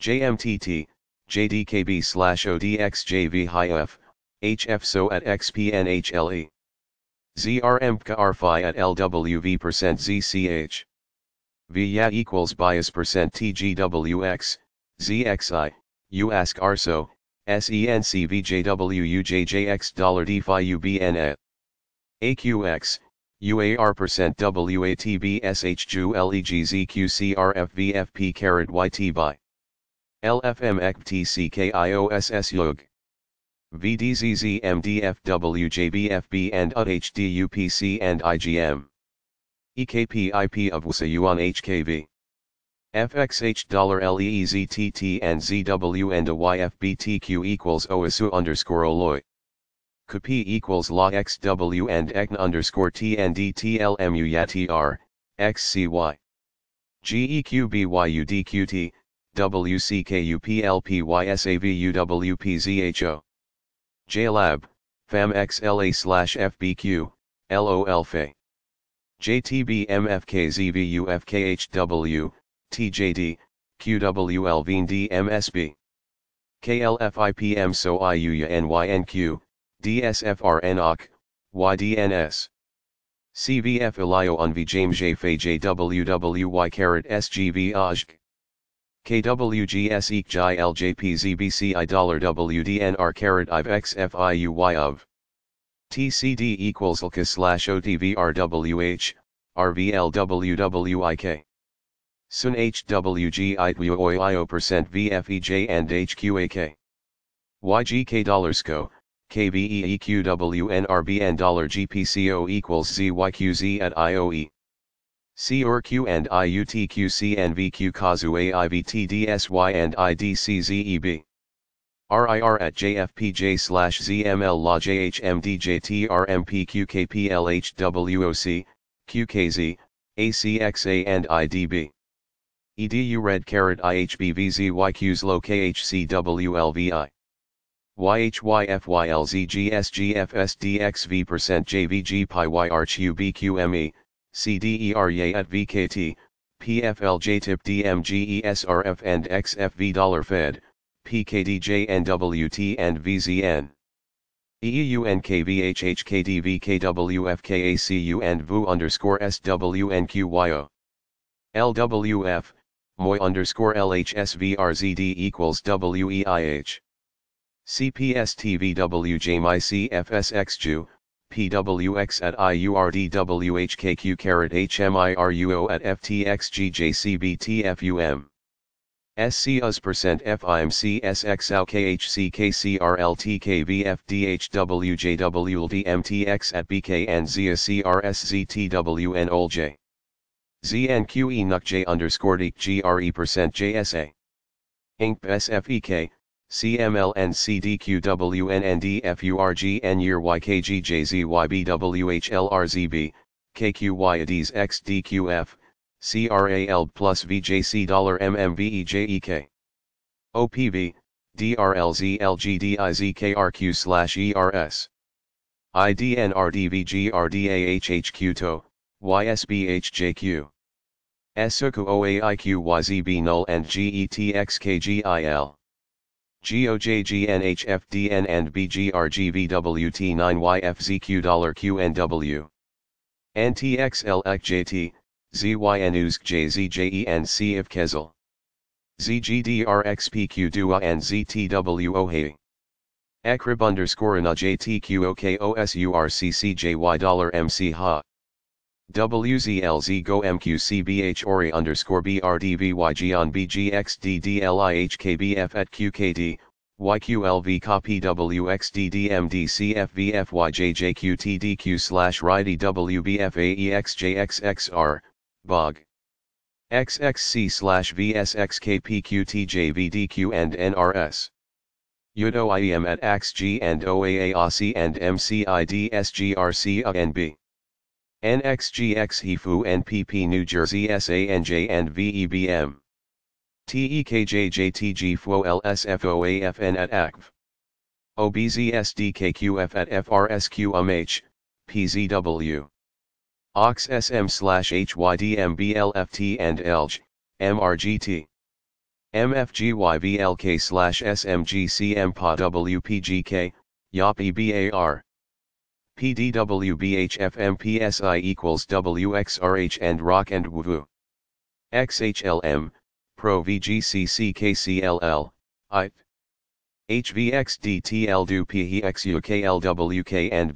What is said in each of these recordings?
JMTT, JDKB slash ODXJV high HFSO at XPNHLE. ZRMPKA RFI at LWV percent ZCH. VIA equals bias percent TGWX, ZXI, U ask SENCVJWUJJX dollar DFI UBN AQX, UAR percent WATBSHJULEGZQCRFVFP YT by LFM ECTCKIOSS YUG. and U H D U P C and IGM. EKPIP of WSA Yuan HKV. FXH dollar LEEZTT and ZW and YFBTQ equals OSU underscore Oloy. K P equals La XW and ECN underscore TNDTLMU YATR, XCY. GEQBYUDQT, WCKUPLPYSAVUWPZHO. JLab, FAMXLA slash FBQ, LOLFA. JTBMFKZVUFKHW, TJD, QWLVNDMSB. KLFIPM so IUYNYNQ, DSFRNOC, YDNS. CVF Ilio on carrot SGV KWGS EK JI LJPZBCI dollar WDNR carat IV XFIUY of TCD equals LK slash OTVRWH RVLWWIK Sun HWG percent VFEJ and HQAK YGK dollars KVEEQWNRBN dollar GPCO equals ZYQZ at IOE C or Q and V Q Kazu AIVTDSY and IDCZEB. RIR at JFPJ slash ZML La QKZ, ACXA and IDB. EDU red carrot IHBVZYQs low K H C W L V I Y H Y F Y L Z G S G F S D X V percent JVG PyYRCUBQME, CDERYA at VKT, PFLJ TIP DMGESRF and XFV Dollar Fed, PKDJ NWT and VZN. EUNKVHHKDVKWFKACU and VU underscore SWNQYO. LWF, MOI underscore LHSVRZD equals WEIH. CPSTVWJMICFSXJU, pwx at iurdwhkq carat hmiruo at ftxgjcbtfum. SC US percent FIMC KHC KCRLT MTX at ZIA OLJ. ZNQE underscore GRE percent JSA. SFEK CMLNCDQWNNDFURGN year YKGJZYBWHLRZB, KQYADs XDQF, CRAL plus VJC dollar MMVEJEK. OPV, DRLZLGDIZKRQ slash ERS. IDNRDVGRDAHHQTO, YSBHJQ. Suku OAIQYZB null and GETXKGIL. GOJGNHFDN and BGRGVWT9YFZQ$QNW. NTXLXJT, ZYNUZKJZJE and C of Kezel. ZGDRXPQ Dua and ZTWOHE. Akrib underscore na JTQOKOSURCCJY dollar MC ha. WZLZ Go MQCBH Ori underscore BRDVYG on BGXDDLIHKBF at QKD, YQLV copy WXDDMDCFVFYJJQTDQ slash RIDE WBFAEXJXXR, BOG. XXC slash VSXKPQTJVDQ and NRS. UDO IEM at AXG and OAARC and MCIDSGRC and B. NXGX HIFU NPP New Jersey SANJ and VEBM. at ACF. OBZSDKQF at FRSQMH, PZW. slash HYDMBLFT and ELG, MRGT. MFGYVLK slash SMGCMPA WPGK, EBAR. PDWBHFMPSI equals WXRH and Rock and wvu XHLM, Pro VGCCKCLL, IP. HVXDTL and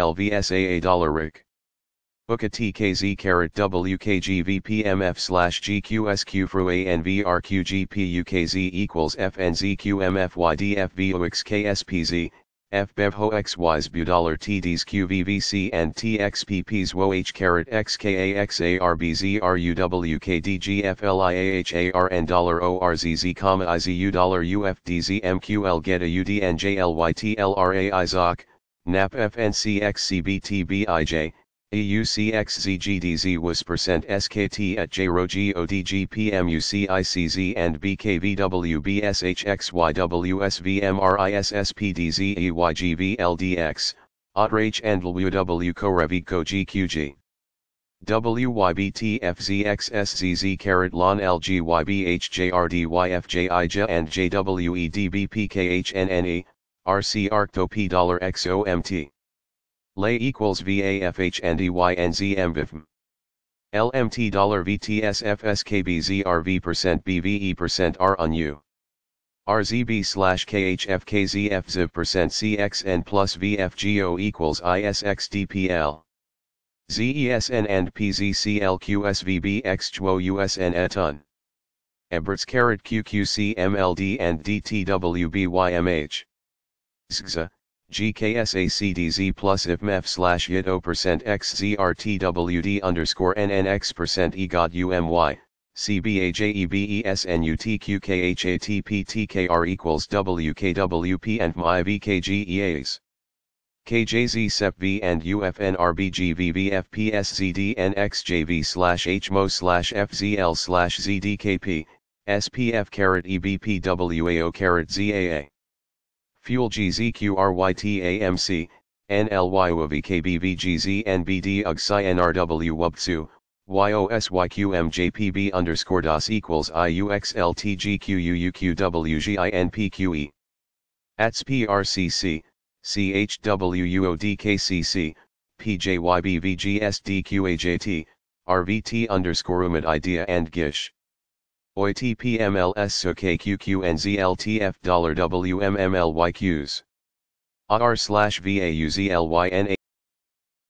BICLVSAA dollar RIC. a TKZ carat WKGVPMF slash GQSQ a and VRQGPUKZ equals FNZQMFYDFVOXKSPZ FBEVHO XYs BUDOLAR TDs QVVC and wo h carat XKAXARBZRUWKDGFLIAHAR dollar $ORZZ, IZU $UFDZMQL GETA UDNJLYTLRAIZOC, NAP FNCXCBTBIJ, EUCXZGDZ was percent SKT at JROGODGPMUCICZ and BKVWBSHXYWSVMRISSPDZEYGVLDX, OTRH and LWWKOREVIKOGQG. WYBTFZXSZZ carat lon LGYBHJRDYFJIJ and JWEDBPKHNNE, RC ArctoP dollar XOMT lay equals VAFH and EYNZMVIFM. LMT dollar VTSFSKBZRV percent BVE percent R on U. RZB slash KHFKZFZIV percent CXN plus VFGO equals ISXDPL. ZESN and PZCLQSVBXCHWOUSN eton. Eberts carrot QQC MLD and DTWBYMH. ZGZA, GKSACDZ plus IFMF slash YIDO percent XZRTWD underscore NNX percent EGOT CBAJEBESNUTQKHATPTKR equals WKWP and MyVKGEAs. KJZ and UFNRBGVVFPSZDNXJV slash HMO slash FZL slash ZDKP, SPF carat EBPWAO carat ZAA. Fuel NLYOVKBVGZNBD YOSYQMJPB underscore DOS equals IUXLTGQUUQWGINPQE. ATS PRCC, CHWUODKCC, PJYBVGSDQAJT, RVT underscore UMID IDEA and GISH. OITPMLS SUKQQNZLTF slash VAUZLYNA